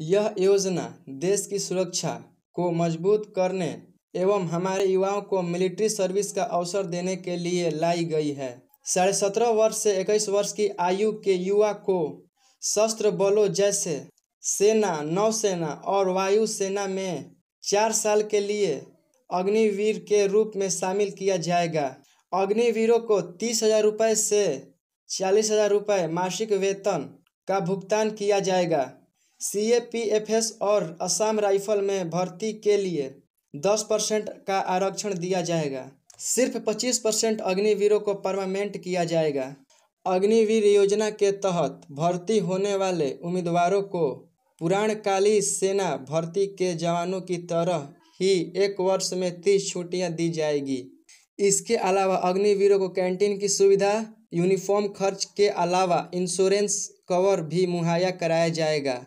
यह योजना देश की सुरक्षा को मजबूत करने एवं हमारे युवाओं को मिलिट्री सर्विस का अवसर देने के लिए लाई गई है साढ़े सत्रह वर्ष से इक्कीस वर्ष की आयु के युवा को सशस्त्र बलों जैसे सेना नौसेना और वायु सेना में चार साल के लिए अग्निवीर के रूप में शामिल किया जाएगा अग्निवीरों को तीस हजार रुपये से चालीस हजार रुपये मासिक वेतन का भुगतान किया जाएगा सीएपीएफएस और असम राइफल में भर्ती के लिए दस परसेंट का आरक्षण दिया जाएगा सिर्फ पच्चीस परसेंट अग्निवीरों को परमानेंट किया जाएगा अग्निवीर योजना के तहत भर्ती होने वाले उम्मीदवारों को पुराणकाली सेना भर्ती के जवानों की तरह ही एक वर्ष में तीस छुट्टियां दी जाएगी इसके अलावा अग्निवीरों को कैंटीन की सुविधा यूनिफॉर्म खर्च के अलावा इंश्योरेंस कवर भी मुहैया कराया जाएगा